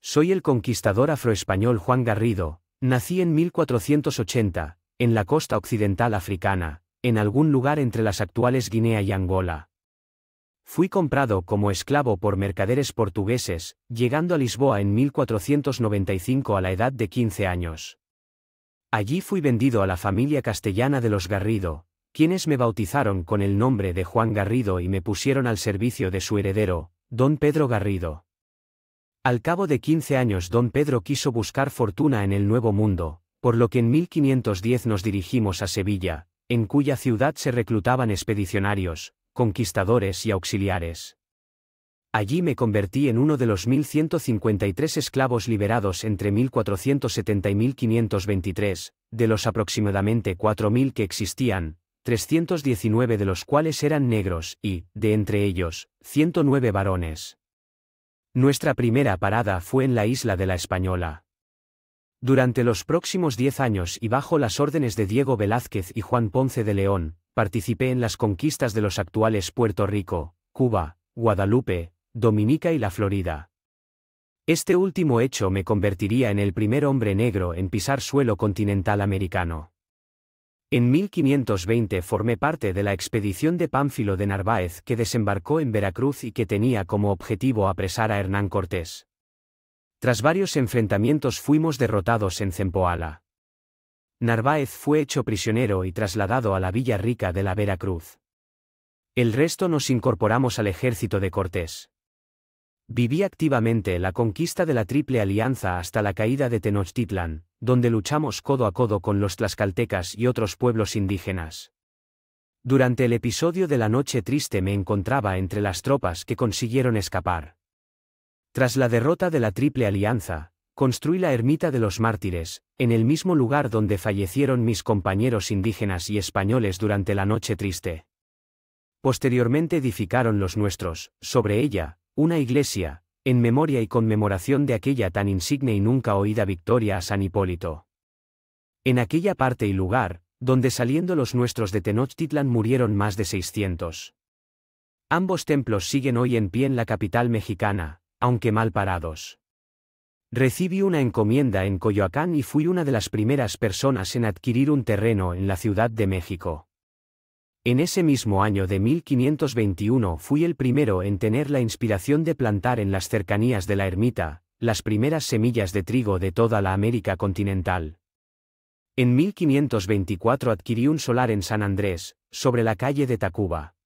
Soy el conquistador afroespañol Juan Garrido, nací en 1480, en la costa occidental africana, en algún lugar entre las actuales Guinea y Angola. Fui comprado como esclavo por mercaderes portugueses, llegando a Lisboa en 1495 a la edad de 15 años. Allí fui vendido a la familia castellana de los Garrido, quienes me bautizaron con el nombre de Juan Garrido y me pusieron al servicio de su heredero, don Pedro Garrido. Al cabo de 15 años don Pedro quiso buscar fortuna en el Nuevo Mundo, por lo que en 1510 nos dirigimos a Sevilla, en cuya ciudad se reclutaban expedicionarios, conquistadores y auxiliares. Allí me convertí en uno de los 1.153 esclavos liberados entre 1470 y 1523, de los aproximadamente 4.000 que existían, 319 de los cuales eran negros, y, de entre ellos, 109 varones. Nuestra primera parada fue en la isla de la Española. Durante los próximos 10 años y bajo las órdenes de Diego Velázquez y Juan Ponce de León, participé en las conquistas de los actuales Puerto Rico, Cuba, Guadalupe, Dominica y la Florida. Este último hecho me convertiría en el primer hombre negro en pisar suelo continental americano. En 1520 formé parte de la expedición de Pánfilo de Narváez que desembarcó en Veracruz y que tenía como objetivo apresar a Hernán Cortés. Tras varios enfrentamientos fuimos derrotados en Zempoala. Narváez fue hecho prisionero y trasladado a la Villa Rica de la Veracruz. El resto nos incorporamos al ejército de Cortés. Viví activamente la conquista de la Triple Alianza hasta la caída de Tenochtitlán donde luchamos codo a codo con los tlaxcaltecas y otros pueblos indígenas. Durante el episodio de la noche triste me encontraba entre las tropas que consiguieron escapar. Tras la derrota de la Triple Alianza, construí la Ermita de los Mártires, en el mismo lugar donde fallecieron mis compañeros indígenas y españoles durante la noche triste. Posteriormente edificaron los nuestros, sobre ella, una iglesia, en memoria y conmemoración de aquella tan insigne y nunca oída victoria a San Hipólito. En aquella parte y lugar, donde saliendo los nuestros de Tenochtitlan murieron más de 600. Ambos templos siguen hoy en pie en la capital mexicana, aunque mal parados. Recibí una encomienda en Coyoacán y fui una de las primeras personas en adquirir un terreno en la Ciudad de México. En ese mismo año de 1521 fui el primero en tener la inspiración de plantar en las cercanías de la ermita, las primeras semillas de trigo de toda la América continental. En 1524 adquirí un solar en San Andrés, sobre la calle de Tacuba.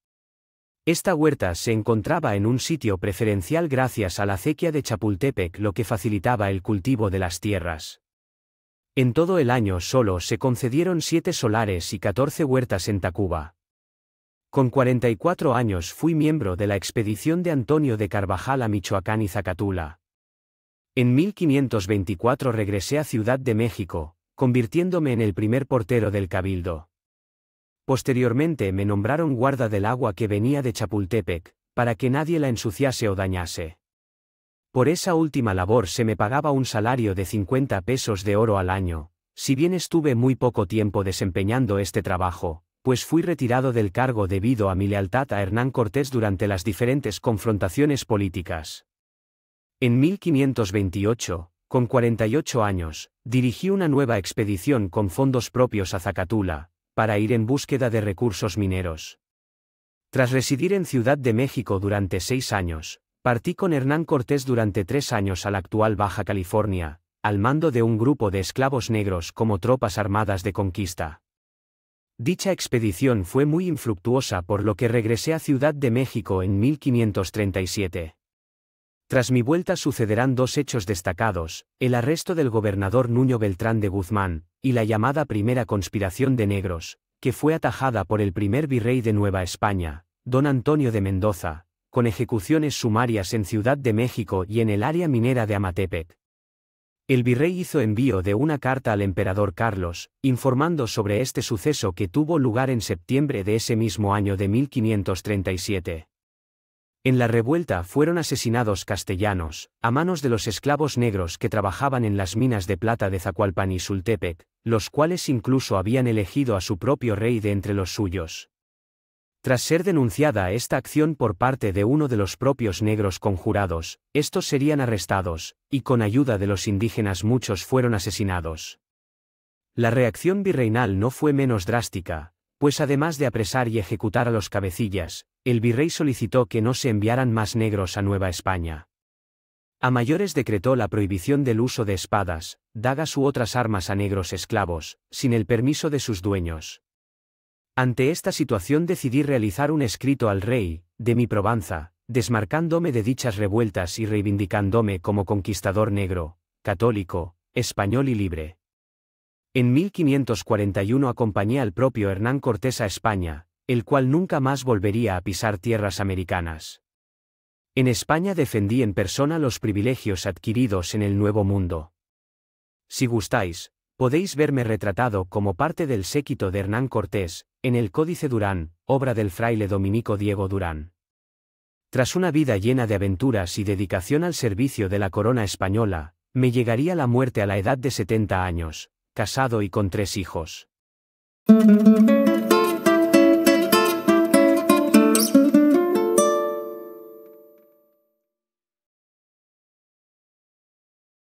Esta huerta se encontraba en un sitio preferencial gracias a la acequia de Chapultepec lo que facilitaba el cultivo de las tierras. En todo el año solo se concedieron siete solares y 14 huertas en Tacuba. Con 44 años fui miembro de la expedición de Antonio de Carvajal a Michoacán y Zacatula. En 1524 regresé a Ciudad de México, convirtiéndome en el primer portero del Cabildo. Posteriormente me nombraron guarda del agua que venía de Chapultepec, para que nadie la ensuciase o dañase. Por esa última labor se me pagaba un salario de 50 pesos de oro al año, si bien estuve muy poco tiempo desempeñando este trabajo, pues fui retirado del cargo debido a mi lealtad a Hernán Cortés durante las diferentes confrontaciones políticas. En 1528, con 48 años, dirigí una nueva expedición con fondos propios a Zacatula, para ir en búsqueda de recursos mineros. Tras residir en Ciudad de México durante seis años, partí con Hernán Cortés durante tres años a la actual Baja California, al mando de un grupo de esclavos negros como tropas armadas de conquista. Dicha expedición fue muy infructuosa por lo que regresé a Ciudad de México en 1537. Tras mi vuelta sucederán dos hechos destacados, el arresto del gobernador Nuño Beltrán de Guzmán, y la llamada primera conspiración de negros, que fue atajada por el primer virrey de Nueva España, don Antonio de Mendoza, con ejecuciones sumarias en Ciudad de México y en el área minera de Amatepec. El virrey hizo envío de una carta al emperador Carlos, informando sobre este suceso que tuvo lugar en septiembre de ese mismo año de 1537. En la revuelta fueron asesinados castellanos, a manos de los esclavos negros que trabajaban en las minas de plata de Zacualpan y Sultepec, los cuales incluso habían elegido a su propio rey de entre los suyos. Tras ser denunciada esta acción por parte de uno de los propios negros conjurados, estos serían arrestados, y con ayuda de los indígenas muchos fueron asesinados. La reacción virreinal no fue menos drástica, pues además de apresar y ejecutar a los cabecillas, el virrey solicitó que no se enviaran más negros a Nueva España. A mayores decretó la prohibición del uso de espadas, dagas u otras armas a negros esclavos, sin el permiso de sus dueños. Ante esta situación decidí realizar un escrito al rey, de mi probanza, desmarcándome de dichas revueltas y reivindicándome como conquistador negro, católico, español y libre. En 1541 acompañé al propio Hernán Cortés a España, el cual nunca más volvería a pisar tierras americanas. En España defendí en persona los privilegios adquiridos en el Nuevo Mundo. Si gustáis, podéis verme retratado como parte del séquito de Hernán Cortés, en el Códice Durán, obra del fraile dominico Diego Durán. Tras una vida llena de aventuras y dedicación al servicio de la corona española, me llegaría la muerte a la edad de 70 años, casado y con tres hijos.